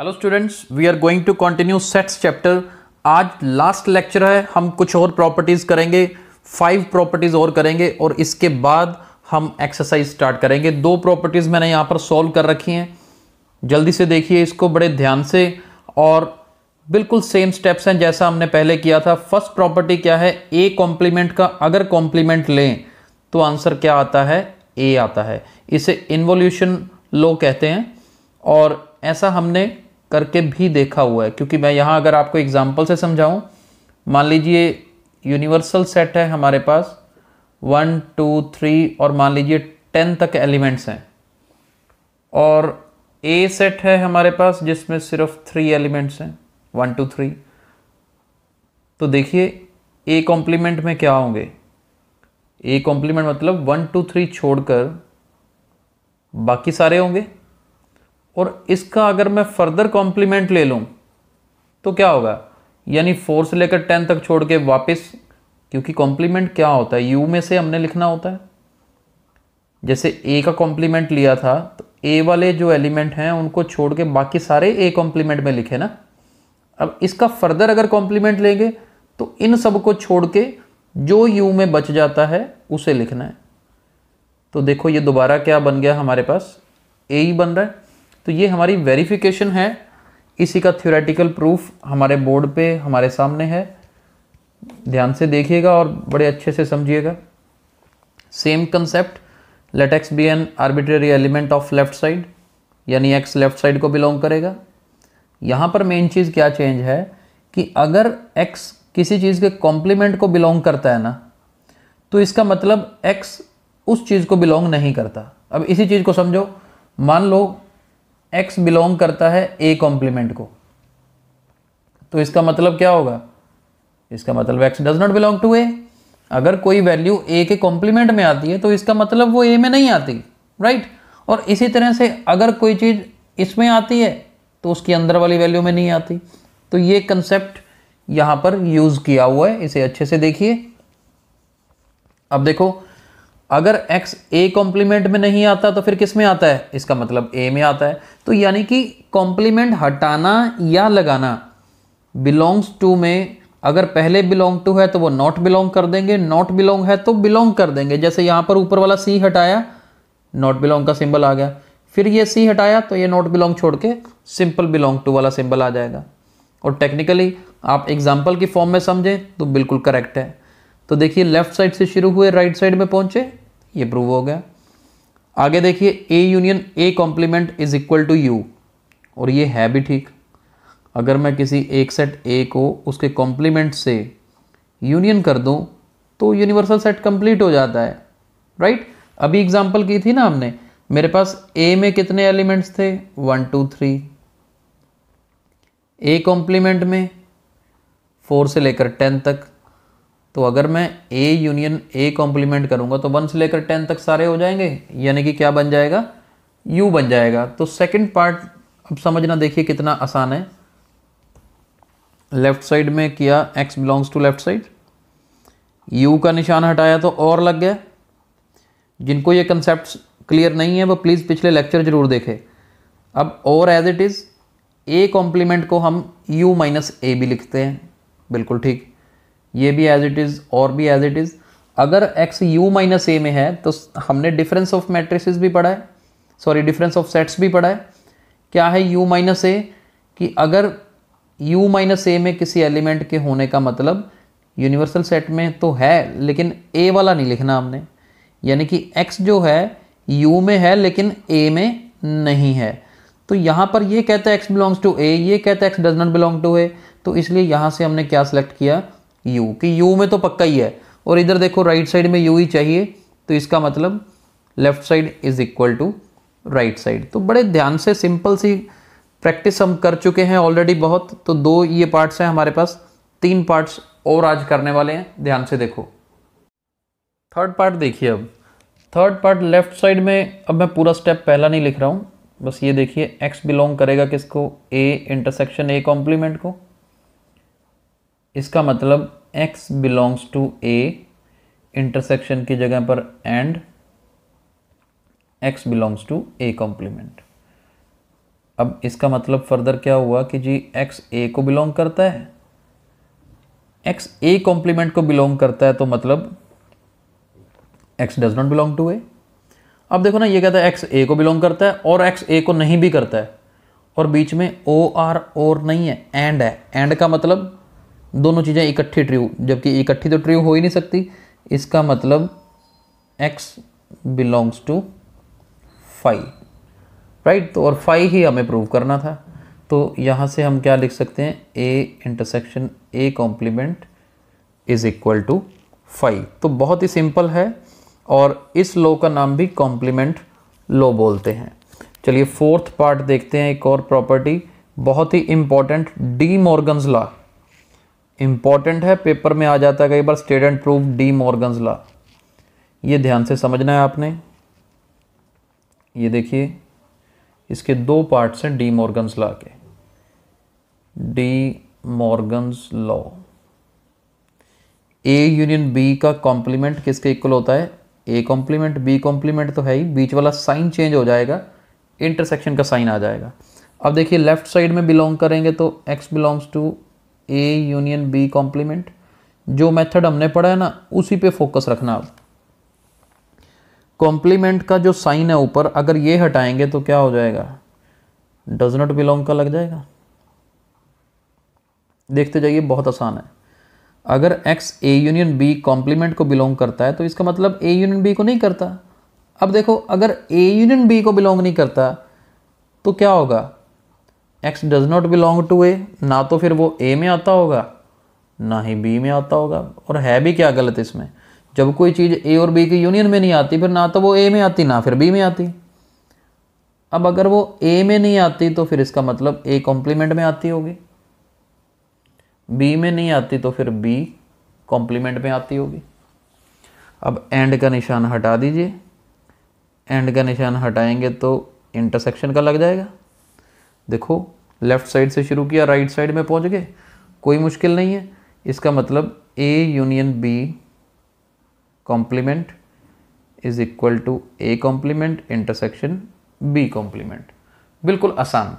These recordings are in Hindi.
Hello students we are going to continue sets chapter आज लास्ट लेक्चर है हम कुछ और प्रॉपर्टीज़ करेंगे फाइव प्रॉपर्टीज़ और करेंगे और इसके बाद हम एक्सरसाइज स्टार्ट करेंगे दो प्रॉपर्टीज़ मैंने यहाँ पर सॉल्व कर रखी हैं जल्दी से देखिए इसको बड़े ध्यान से और बिल्कुल सेम स्टेप्स हैं जैसा हमने पहले किया था फर्स्ट प्रॉपर्टी क्या है ए कॉम्प्लीमेंट का अगर कॉम्प्लीमेंट लें तो आंसर क्या आता है ए आता है इसे इन्वोल्यूशन लो कहते हैं और ऐसा हमने करके भी देखा हुआ है क्योंकि मैं यहाँ अगर आपको एग्जाम्पल से समझाऊँ मान लीजिए यूनिवर्सल सेट है हमारे पास वन टू थ्री और मान लीजिए टेन तक एलिमेंट्स हैं और ए सेट है हमारे पास जिसमें सिर्फ थ्री एलिमेंट्स हैं वन टू थ्री तो देखिए ए कॉम्प्लीमेंट में क्या होंगे ए कॉम्प्लीमेंट मतलब वन टू थ्री छोड़कर बाकी सारे होंगे और इसका अगर मैं फर्दर कॉम्प्लीमेंट ले लूँ तो क्या होगा यानी फोर से लेकर टेन तक छोड़ के वापस क्योंकि कॉम्प्लीमेंट क्या होता है यू में से हमने लिखना होता है जैसे ए का कॉम्प्लीमेंट लिया था तो ए वाले जो एलिमेंट हैं उनको छोड़ के बाकी सारे ए कॉम्प्लीमेंट में लिखे ना अब इसका फर्दर अगर कॉम्प्लीमेंट लेंगे तो इन सब को छोड़ के जो यू में बच जाता है उसे लिखना है तो देखो ये दोबारा क्या बन गया हमारे पास ए ही बन रहा है तो ये हमारी वेरिफिकेशन है इसी का थ्योरेटिकल प्रूफ हमारे बोर्ड पे हमारे सामने है ध्यान से देखिएगा और बड़े अच्छे से समझिएगा same concept let x be an arbitrary element of left side यानी एक्स लेफ्ट साइड को बिलोंग करेगा यहाँ पर मेन चीज़ क्या चेंज है कि अगर एक्स किसी चीज़ के कॉम्प्लीमेंट को बिलोंग करता है ना तो इसका मतलब एक्स उस चीज़ को बिलोंग नहीं करता अब इसी चीज़ को समझो मान लो एक्स बिलोंग करता है ए कॉम्प्लीमेंट को तो इसका मतलब क्या होगा इसका मतलब x does not belong to A अगर कोई वैल्यू ए के कॉम्प्लीमेंट में आती है तो इसका मतलब वो ए में नहीं आती राइट right? और इसी तरह से अगर कोई चीज़ इसमें आती है तो उसकी अंदर वाली वैल्यू में नहीं आती तो ये कंसेप्ट यहां पर यूज़ किया हुआ है इसे अच्छे से देखिए अब देखो अगर x a कॉम्प्लीमेंट में नहीं आता तो फिर किस में आता है इसका मतलब a में आता है तो यानी कि कॉम्प्लीमेंट हटाना या लगाना बिलोंग्स टू में अगर पहले बिलोंग टू है तो वो नॉट बिलोंग कर देंगे नॉट बिलोंग है तो बिलोंग कर देंगे जैसे यहाँ पर ऊपर वाला सी हटाया नॉट बिलोंग का सिंबल आ गया फिर ये सी हटाया तो ये नॉट बिलोंग छोड़ के सिंपल बिलोंग टू वाला सिंबल आ जाएगा और टेक्निकली आप एग्जाम्पल की फॉर्म में समझें तो बिल्कुल करेक्ट है तो देखिए लेफ्ट साइड से शुरू हुए राइट साइड में पहुंचे ये प्रूव हो गया आगे देखिए A union A complement is equal to U और ये है भी ठीक अगर मैं किसी एक सेट ए को उसके कॉम्प्लीमेंट से यूनियन कर दूं तो यूनिवर्सल सेट कंप्लीट हो जाता है राइट अभी एग्जांपल की थी ना हमने मेरे पास ए में कितने एलिमेंट्स थे one two three A complement में फोर से लेकर टेन तक तो अगर मैं ए यूनियन ए कॉम्प्लीमेंट करूँगा तो वन से लेकर टेन तक सारे हो जाएंगे यानी कि क्या बन जाएगा यू बन जाएगा तो सेकंड पार्ट अब समझना देखिए कितना आसान है लेफ्ट साइड में किया x belongs to left side U का निशान हटाया तो और लग गया जिनको ये कंसेप्ट क्लियर नहीं है वो प्लीज़ पिछले लेक्चर ज़रूर देखें अब और as it is A complement को हम यू माइनस ए भी लिखते हैं बिल्कुल ठीक ये भी एज इट इज़ और भी एज इट इज़ अगर एक्स यू माइनस ए में है तो हमने डिफरेंस ऑफ मैट्रिसेस भी पढ़ा है सॉरी डिफरेंस ऑफ सेट्स भी पढ़ा है क्या है यू माइनस ए कि अगर यू माइनस ए में किसी एलिमेंट के होने का मतलब यूनिवर्सल सेट में तो है लेकिन ए वाला नहीं लिखना हमने यानी कि एक्स जो है यू में है लेकिन ए में नहीं है तो यहाँ पर ये कहता है एक्स बिलोंग्स टू ए ये कहता है x does not belong to A तो इसलिए यहाँ से हमने क्या सेलेक्ट किया यू कि यू में तो पक्का ही है और इधर देखो राइट साइड में यू ही चाहिए तो इसका मतलब left side is equal to right side तो बड़े ध्यान से सिंपल सी प्रैक्टिस हम कर चुके हैं ऑलरेडी बहुत तो दो ये पार्ट्स हैं हमारे पास तीन पार्ट्स और आज करने वाले हैं ध्यान से देखो थर्ड पार्ट देखिए अब थर्ड पार्ट लेफ्ट साइड में अब मैं पूरा स्टेप पहला नहीं लिख रहा हूँ बस ये देखिए एक्स बिलोंग करेगा किसको ए इंटरसेक्शन ए कॉम्प्लीमेंट को इसका मतलब x belongs to a intersection की जगह पर and x belongs to a complement अब इसका मतलब फर्दर क्या हुआ कि जी x a को बिलोंग करता है x a कॉम्प्लीमेंट को बिलोंग करता है तो मतलब x does not belong to a अब देखो ना ये कहता है x a को बिलोंग करता है और x a को नहीं भी करता है और बीच में ओ आर और नहीं है एंड है एंड का मतलब दोनों चीज़ें इकट्ठी ट्रू जबकि इकट्ठी तो ट्रू हो ही नहीं सकती इसका मतलब x belongs to five right तो और फाइव ही हमें प्रूव करना था तो यहाँ से हम क्या लिख सकते हैं A intersection A complement is equal to five तो बहुत ही सिंपल है और इस लॉ का नाम भी कॉम्प्लीमेंट लो बोलते हैं चलिए फोर्थ पार्ट देखते हैं एक और प्रॉपर्टी बहुत ही important De Morgan's law important है पेपर में आ जाता है कई बार state and proof De Morgan's law ये ध्यान से समझना है आपने ये देखिए इसके दो पार्ट्स हैं डी मॉर्गन्स लॉ के De Morgan's law A union B का कॉम्प्लीमेंट किसके इक्वल होता है ए कॉम्प्लीमेंट बी कॉम्प्लीमेंट तो है ही बीच वाला साइन चेंज हो जाएगा इंटरसेक्शन का साइन आ जाएगा अब देखिए लेफ्ट साइड में बिलोंग करेंगे तो X belongs to A union B complement जो मेथड हमने पढ़ा है ना उसी पे फोकस रखना आप कॉम्प्लीमेंट का जो साइन है ऊपर अगर ये हटाएंगे तो क्या हो जाएगा डज नॉट बिलोंग का लग जाएगा देखते जाइए बहुत आसान है अगर X A union B complement को बिलोंग करता है तो इसका मतलब ए यूनियन बी को नहीं करता अब देखो अगर ए यूनियन बी को बिलोंग नहीं करता तो क्या होगा X does not belong to A ना तो फिर वो ए में आता होगा ना ही बी में आता होगा और है भी क्या गलत इसमें जब कोई चीज़ ए और बी की यूनियन में नहीं आती फिर ना तो वो ए में आती ना फिर बी में आती अब अगर वो ए में नहीं आती तो फिर इसका मतलब ए कॉम्प्लीमेंट में आती होगी बी में नहीं आती तो फिर बी कॉम्प्लीमेंट में आती होगी अब एंड का निशान हटा दीजिए एंड का निशान हटाएंगे तो इंटरसेक्शन का लग जाएगा देखो लेफ्ट साइड से शुरू किया राइट साइड में पहुंच गए कोई मुश्किल नहीं है इसका मतलब A union B complement is equal to A complement intersection B complement बिल्कुल आसान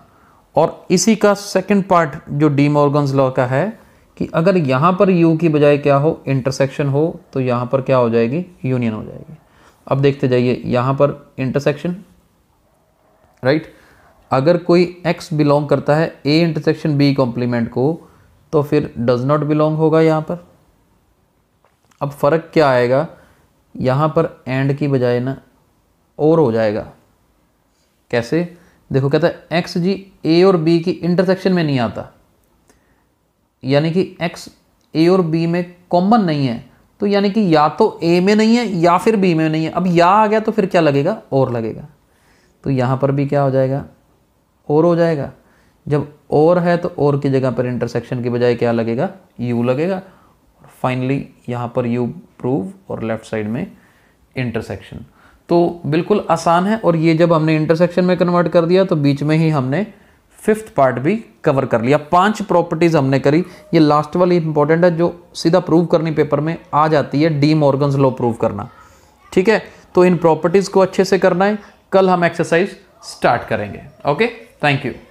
और इसी का सेकंड पार्ट जो डी मॉर्गन्स लॉ का है कि अगर यहाँ पर यू की बजाय क्या हो इंटरसेक्शन हो तो यहाँ पर क्या हो जाएगी यूनियन हो जाएगी अब देखते जाइए यहाँ पर इंटरसेक्शन राइट right? अगर कोई x बिलोंग करता है a इंटरसेक्शन b कॉम्प्लीमेंट को तो फिर डज नॉट बिलोंग होगा यहाँ पर अब फ़र्क क्या आएगा यहाँ पर एंड की बजाय ना और हो जाएगा कैसे देखो कहता है एक्स जी ए और बी की इंटरसेक्शन में नहीं आता यानी कि एक्स ए और बी में कॉमन नहीं है तो यानी कि या तो ए में नहीं है या फिर बी में नहीं है अब या आ गया तो फिर क्या लगेगा और लगेगा तो यहाँ पर भी क्या हो जाएगा और हो जाएगा जब और है तो और की जगह पर इंटरसेक्शन की बजाय क्या लगेगा यू लगेगा और फाइनली यहाँ पर यू प्रूव और लेफ्ट साइड में इंटरसेक्शन तो बिल्कुल आसान है और ये जब हमने इंटरसेक्शन में कन्वर्ट कर दिया तो बीच में ही हमने फिफ्थ पार्ट भी कवर कर लिया पांच प्रॉपर्टीज़ हमने करी ये लास्ट वाली इंपॉर्टेंट है जो सीधा प्रूव करनी पेपर में आ जाती है डी मॉर्गन्स लॉ प्रूव करना ठीक है तो इन प्रॉपर्टीज़ को अच्छे से करना है कल हम एक्सरसाइज स्टार्ट करेंगे ओके Thank you.